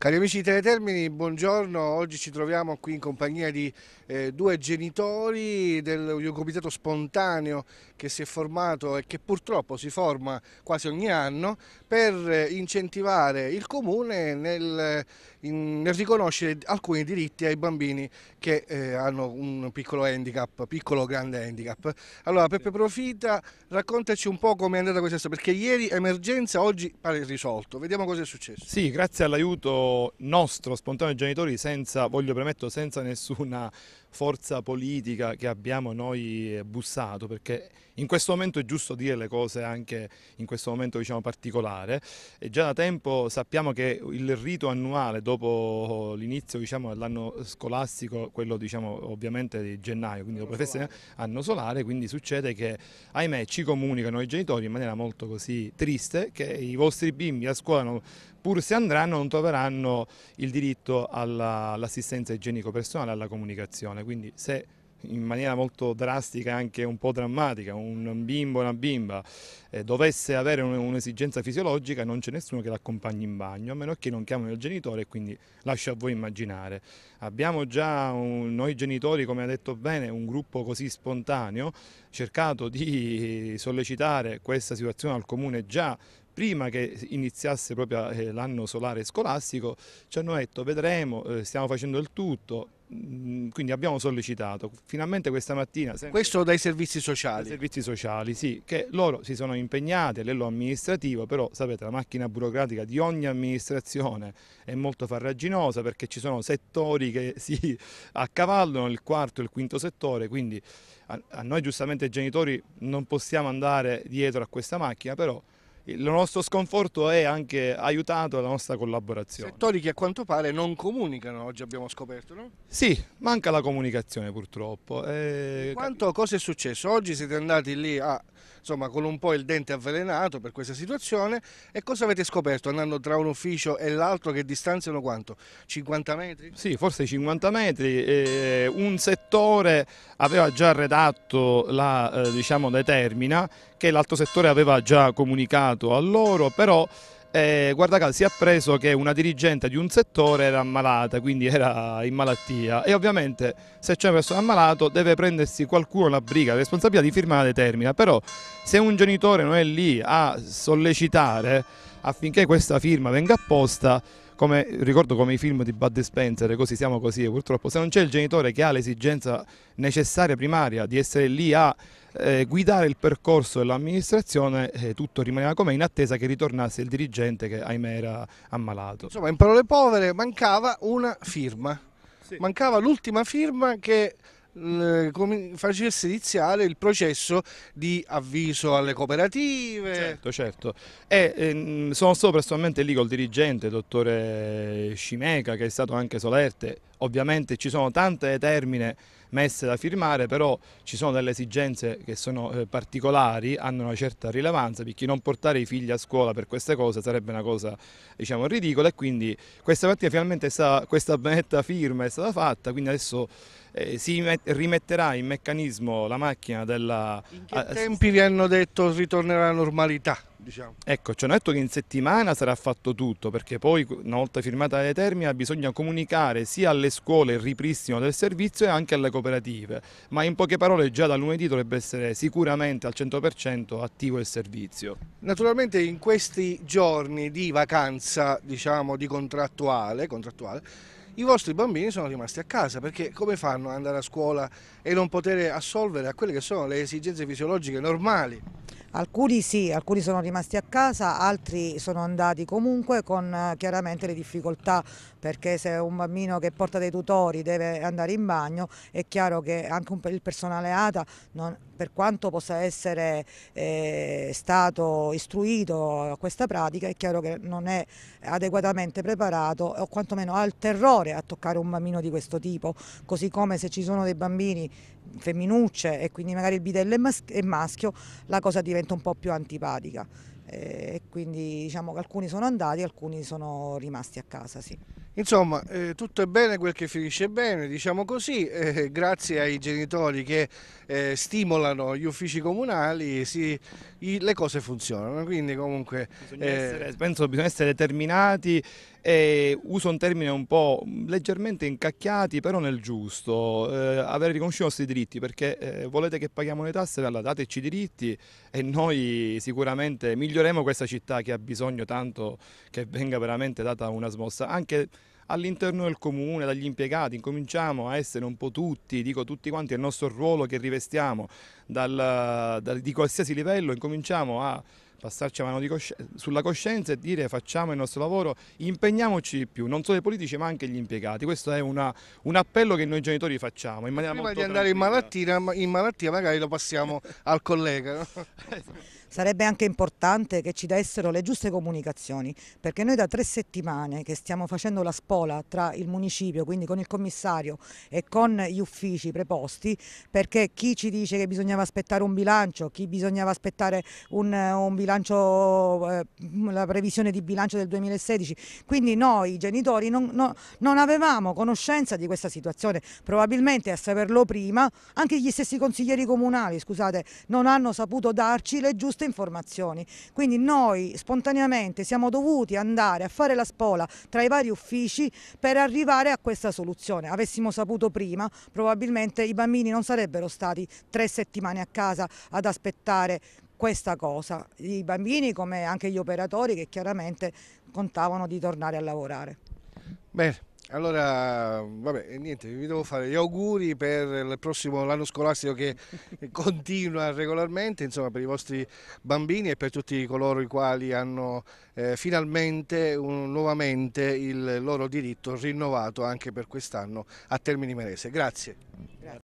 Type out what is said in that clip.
Cari amici di Teletermini, buongiorno. Oggi ci troviamo qui in compagnia di eh, due genitori del, di un comitato spontaneo che si è formato e che purtroppo si forma quasi ogni anno per eh, incentivare il comune nel, in, nel, riconoscere alcuni diritti ai bambini che eh, hanno un piccolo handicap, piccolo o grande handicap. Allora Peppe Profita, raccontaci un po' come è andata questa storia, perché ieri emergenza, oggi pare risolto. Vediamo cosa è successo. Sì, grazie all'aiuto nostro, spontaneo genitori, senza, voglio premetto, senza nessuna forza politica che abbiamo noi eh, bussato, perché in questo momento è giusto dire le cose anche in questo momento diciamo, particolare. E già da tempo sappiamo che il rito annuale dopo l'inizio diciamo, dell'anno scolastico, quello diciamo, ovviamente di gennaio, quindi dopo le feste anno solare, quindi succede che ahimè ci comunicano i genitori in maniera molto così triste che i vostri bimbi a scuola non pur se andranno non troveranno il diritto all'assistenza all igienico personale, alla comunicazione, quindi se in maniera molto drastica e anche un po' drammatica, un bimbo o una bimba eh, dovesse avere un'esigenza fisiologica non c'è nessuno che l'accompagni in bagno, a meno che non chiamino il genitore e quindi lascia a voi immaginare. Abbiamo già un, noi genitori, come ha detto bene, un gruppo così spontaneo, cercato di sollecitare questa situazione al comune già prima che iniziasse proprio eh, l'anno solare scolastico ci hanno detto vedremo, eh, stiamo facendo il tutto, mm, quindi abbiamo sollecitato finalmente questa mattina questo dai servizi sociali dai servizi sociali sì che loro si sono impegnati a livello amministrativo però sapete la macchina burocratica di ogni amministrazione è molto farraginosa perché ci sono settori che si accavallano il quarto e il quinto settore quindi a noi giustamente genitori non possiamo andare dietro a questa macchina però il nostro sconforto è anche aiutato dalla nostra collaborazione. Settori che a quanto pare non comunicano oggi abbiamo scoperto, no? Sì, manca la comunicazione purtroppo. E... Eh, quanto, cosa è successo? Oggi siete andati lì a insomma, con un po' il dente avvelenato per questa situazione e cosa avete scoperto andando tra un ufficio e l'altro che distanziano quanto? 50 metri? Sì, forse 50 metri. Eh, un settore aveva già redatto la eh, diciamo, determina che l'altro settore aveva già comunicato a loro, però e eh, guarda caso si è appreso che una dirigente di un settore era ammalata, quindi era in malattia e ovviamente se c'è una persona ammalata deve prendersi qualcuno la briga, la responsabilità di firmare la determina, però se un genitore non è lì a sollecitare affinché questa firma venga apposta come, ricordo come i film di Bud Spencer, così siamo così purtroppo, se non c'è il genitore che ha l'esigenza necessaria primaria di essere lì a eh, guidare il percorso dell'amministrazione, eh, tutto rimaneva com'è in attesa che ritornasse il dirigente che ahimè era ammalato. Insomma in parole povere mancava una firma, sì. mancava l'ultima firma che eh, facesse iniziare il processo di avviso alle cooperative. Certo, certo. E, eh, ehm, sono stato personalmente lì col dirigente, dottore Scimeca, che è stato anche solerte, Ovviamente ci sono tante termine messe da firmare, però ci sono delle esigenze che sono eh, particolari, hanno una certa rilevanza, perché non portare i figli a scuola per queste cose sarebbe una cosa diciamo, ridicola e quindi questa mattina finalmente stata, questa benetta firma è stata fatta, quindi adesso eh, si rimetterà in meccanismo la macchina della... In che tempi vi hanno detto ritornerà alla normalità? diciamo. Ecco, ci hanno detto che in settimana sarà fatto tutto, perché poi una volta firmata la determina bisogna comunicare sia alle scuole il ripristino del servizio e anche alle cooperative, ma in poche parole già da lunedì dovrebbe essere sicuramente al 100% attivo il servizio. Naturalmente in questi giorni di vacanza, diciamo di contrattuale, contrattuale i vostri bambini sono rimasti a casa perché come fanno ad andare a scuola e non poter assolvere a quelle che sono le esigenze fisiologiche normali? Alcuni sì, alcuni sono rimasti a casa, altri sono andati comunque con eh, chiaramente le difficoltà perché se un bambino che porta dei tutori deve andare in bagno è chiaro che anche il personale ATA non, per quanto possa essere eh, stato istruito a questa pratica è chiaro che non è adeguatamente preparato o quantomeno ha il terrore a toccare un bambino di questo tipo, così come se ci sono dei bambini femminucce e quindi magari il bidello è, mas è maschio, la cosa diventa un po' più antipatica. Eh, e quindi diciamo che alcuni sono andati, alcuni sono rimasti a casa. Sì. Insomma, eh, tutto è bene quel che finisce bene, diciamo così, eh, grazie ai genitori che eh, stimolano gli uffici comunali, si i, le cose funzionano. Quindi comunque... Bisogna eh... essere, penso bisogna essere determinati e uso un termine un po' leggermente incacchiati, però nel giusto, eh, avere riconosciuto i nostri diritti, perché eh, volete che paghiamo le tasse, allora dateci i diritti e noi sicuramente miglioreremo questa città che ha bisogno tanto che venga veramente data una smossa, anche all'interno del comune, dagli impiegati, incominciamo a essere un po' tutti, dico tutti quanti, il nostro ruolo che rivestiamo dal, dal, di qualsiasi livello, incominciamo a passarci la mano cosci sulla coscienza e dire facciamo il nostro lavoro, impegniamoci di più, non solo i politici ma anche gli impiegati. Questo è una, un appello che noi genitori facciamo in maniera Prima molto di andare in malattia, in malattia, magari lo passiamo al collega. No? Sarebbe anche importante che ci dessero le giuste comunicazioni, perché noi da tre settimane che stiamo facendo la spola tra il municipio, quindi con il commissario e con gli uffici preposti, perché chi ci dice che bisognava aspettare un bilancio, chi bisognava aspettare un, un bilancio, bilancio, eh, la previsione di bilancio del 2016, quindi noi genitori non, no, non avevamo conoscenza di questa situazione, probabilmente a saperlo prima anche gli stessi consiglieri comunali scusate, non hanno saputo darci le giuste informazioni, quindi noi spontaneamente siamo dovuti andare a fare la spola tra i vari uffici per arrivare a questa soluzione, avessimo saputo prima probabilmente i bambini non sarebbero stati tre settimane a casa ad aspettare questa cosa, i bambini come anche gli operatori che chiaramente contavano di tornare a lavorare. Bene. Allora, vabbè, niente, vi devo fare gli auguri per il prossimo l'anno scolastico che continua regolarmente, insomma, per i vostri bambini e per tutti coloro i quali hanno eh, finalmente un, nuovamente il loro diritto rinnovato anche per quest'anno a Termini Merese. Grazie. Grazie.